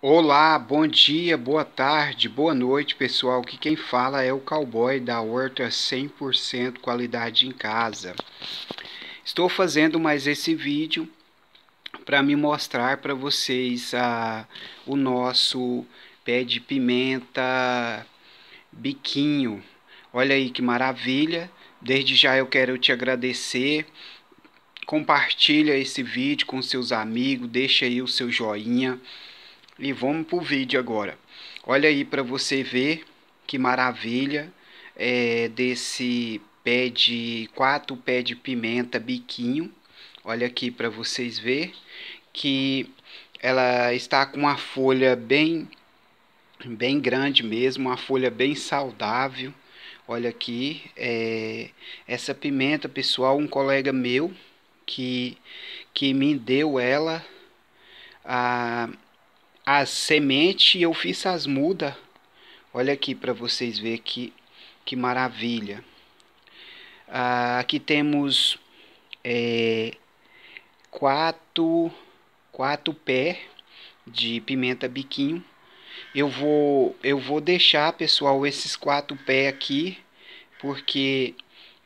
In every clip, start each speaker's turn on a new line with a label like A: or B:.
A: Olá, bom dia, boa tarde, boa noite, pessoal. Que quem fala é o cowboy da Horta 100% qualidade em casa. Estou fazendo mais esse vídeo para me mostrar para vocês a, o nosso pé de pimenta biquinho. Olha aí que maravilha. Desde já eu quero te agradecer. Compartilha esse vídeo com seus amigos, deixa aí o seu joinha e vamos para o vídeo agora. Olha aí para você ver que maravilha é, desse pé de quatro pé de pimenta biquinho. Olha aqui para vocês ver que ela está com uma folha bem bem grande mesmo, uma folha bem saudável. Olha aqui, é, essa pimenta, pessoal, um colega meu que, que me deu ela há as sementes e eu fiz as mudas. Olha aqui para vocês verem que, que maravilha. Ah, aqui temos é, quatro, quatro pés de pimenta biquinho. Eu vou, eu vou deixar, pessoal, esses quatro pés aqui, porque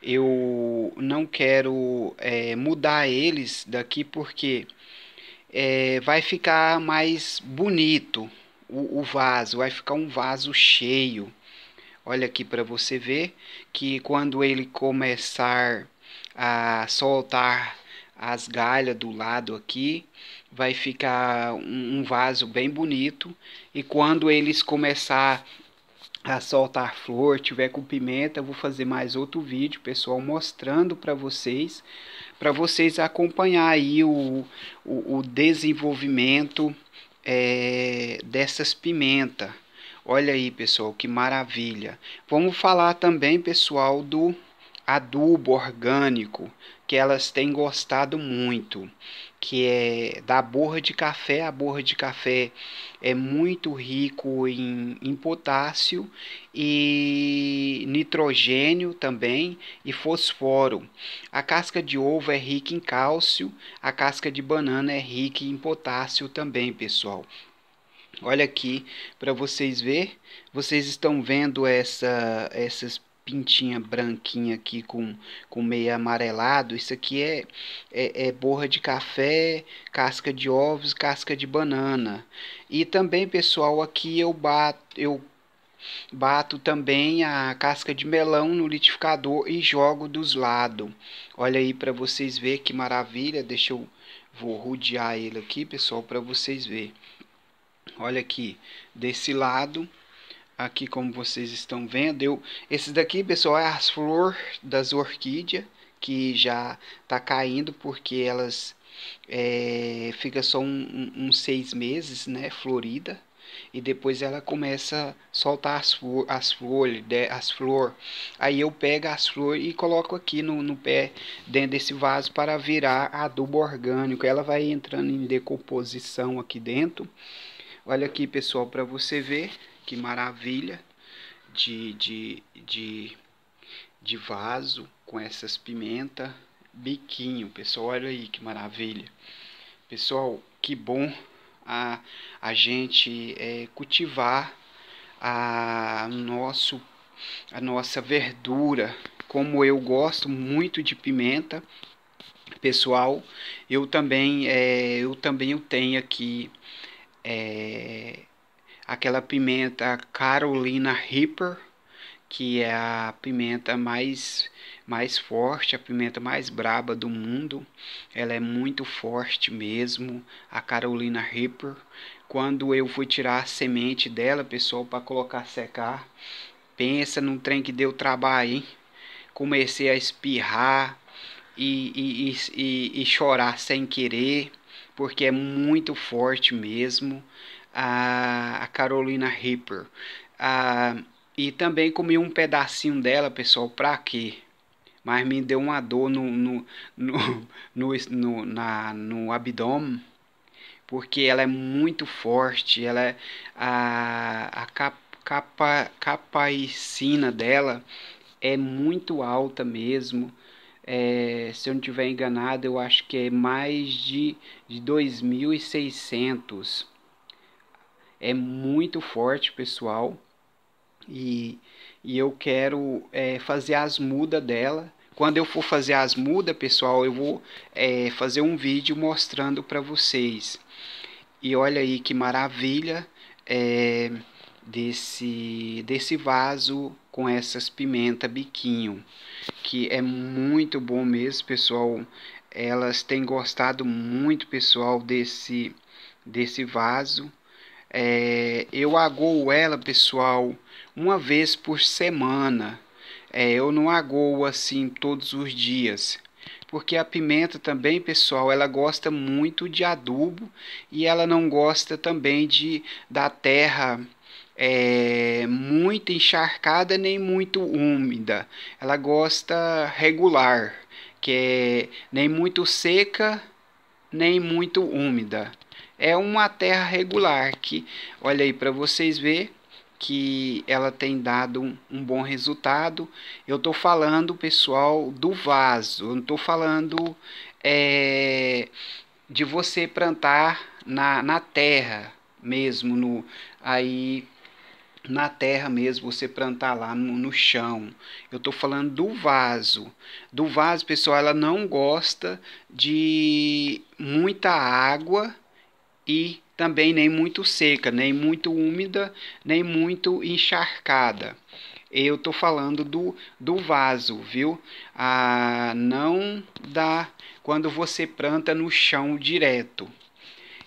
A: eu não quero é, mudar eles daqui, porque é, vai ficar mais bonito o, o, vaso, vai ficar um vaso cheio. Olha aqui para você ver que quando ele começar a soltar as galhas do lado aqui, vai ficar um, um vaso bem bonito. E quando eles começar a soltar flor, tiver com pimenta, eu vou fazer mais outro vídeo, pessoal, mostrando para vocês, para vocês acompanhar aí o, o, o desenvolvimento é, dessas pimentas. Olha aí, pessoal, que maravilha. Vamos falar também, pessoal, do adubo orgânico que elas têm gostado muito, que é da borra de café. A borra de café é muito rico em, em potássio e nitrogênio também e fosforo. A casca de ovo é rica em cálcio, a casca de banana é rica em potássio também, pessoal. Olha aqui para vocês ver. Vocês estão vendo essa, essas pintinha branquinha aqui com, com meio amarelado. Isso aqui é, é, é, borra de café, casca de ovos, casca de banana. E também, pessoal, aqui eu bato, eu bato também a casca de melão no liquidificador e jogo dos lados. Olha aí para vocês ver que maravilha. Deixa eu vou rodear ele aqui, pessoal, para vocês ver. Olha aqui, desse lado aqui como vocês estão vendo. Eu, esse daqui, pessoal, é as flores das orquídeas, que já tá caindo porque elas é, fica só uns um, um, seis meses, né, florida. E depois ela começa a soltar as, flores as flores, né, as Aí eu pego as flores e coloco aqui no, no pé, dentro desse vaso, para virar adubo orgânico. Ela vai entrando em decomposição aqui dentro. Olha aqui, pessoal, para você ver que maravilha de, de, de, de vaso com essas pimenta biquinho. Pessoal, olha aí que maravilha. Pessoal, que bom a, a gente é, cultivar a, nosso, a nossa verdura. Como eu gosto muito de pimenta, pessoal, eu também é, eu também tenho aqui é, aquela pimenta Carolina Reaper, que é a pimenta mais mais forte, a pimenta mais braba do mundo. Ela é muito forte mesmo, a Carolina Reaper. Quando eu fui tirar a semente dela, pessoal, para colocar secar, pensa num trem que deu trabalho, hein? Comecei a espirrar e, e, e, e chorar sem querer, porque é muito forte mesmo a, a Carolina Reaper. A, e também comi um pedacinho dela, pessoal, pra quê? Mas me deu uma dor no, no, no, no, no, no abdômen, porque ela é muito forte, ela é a, a cap, capa, capaicina dela é muito alta mesmo. É, se eu não estiver enganado, eu acho que é mais de, de 2.600 é muito forte, pessoal. E, e eu quero é, fazer as mudas dela. Quando eu for fazer as mudas, pessoal, eu vou é, fazer um vídeo mostrando para vocês. E olha aí que maravilha é, desse, desse vaso com essas pimenta biquinho. Que é muito bom mesmo, pessoal. Elas têm gostado muito, pessoal, desse, desse vaso. É, eu agoo ela, pessoal, uma vez por semana. É, eu não agoo assim todos os dias. Porque a pimenta também, pessoal, ela gosta muito de adubo e ela não gosta também de da terra é, muito encharcada nem muito úmida. Ela gosta regular, que é nem muito seca nem muito úmida. É uma terra regular que, olha aí para vocês ver que ela tem dado um, um bom resultado. Eu estou falando, pessoal, do vaso. Eu não estou falando é, de você plantar na, na terra mesmo, no aí na terra mesmo, você plantar lá no, no chão. Eu estou falando do vaso. Do vaso, pessoal, ela não gosta de muita água e também nem muito seca, nem muito úmida, nem muito encharcada. Eu estou falando do, do vaso, viu? Ah, não dá quando você planta no chão direto.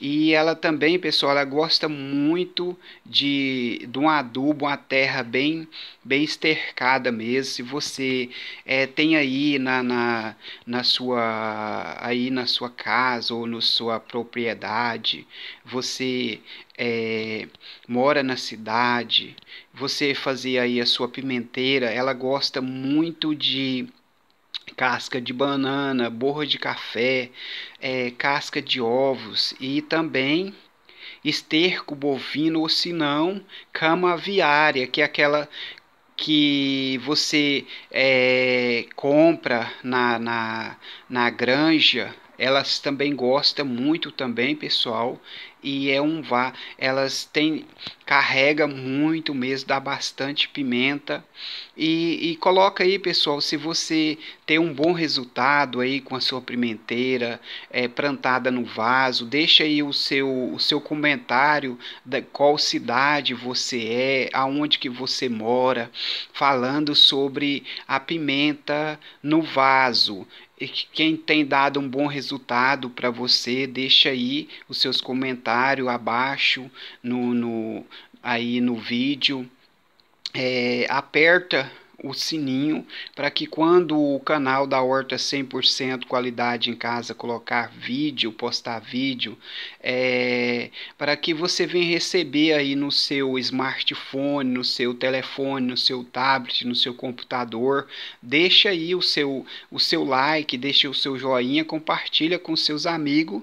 A: E ela também, pessoal, ela gosta muito de, de um adubo, uma terra bem, bem estercada mesmo. Se você é, tem aí na, na, na, sua, aí na sua casa ou na sua propriedade, você é, mora na cidade, você fazer aí a sua pimenteira, ela gosta muito de casca de banana, borra de café, é, casca de ovos e também esterco bovino ou se não cama aviária, que é aquela que você é, compra na, na, na granja. Elas também gostam muito também, pessoal e é um vá. Elas têm carrega muito mesmo, dá bastante pimenta e, e coloca aí pessoal, se você tem um bom resultado aí com a sua pimenteira é, plantada no vaso, deixa aí o seu o seu comentário da qual cidade você é, aonde que você mora, falando sobre a pimenta no vaso quem tem dado um bom resultado para você, deixa aí os seus comentários comentário abaixo no, no aí no vídeo. É, aperta o sininho para que quando o canal da Horta 100% Qualidade em Casa colocar vídeo, postar vídeo, é, para que você venha receber aí no seu smartphone, no seu telefone, no seu tablet, no seu computador, deixa aí o seu, o seu like, deixa o seu joinha, compartilha com seus amigos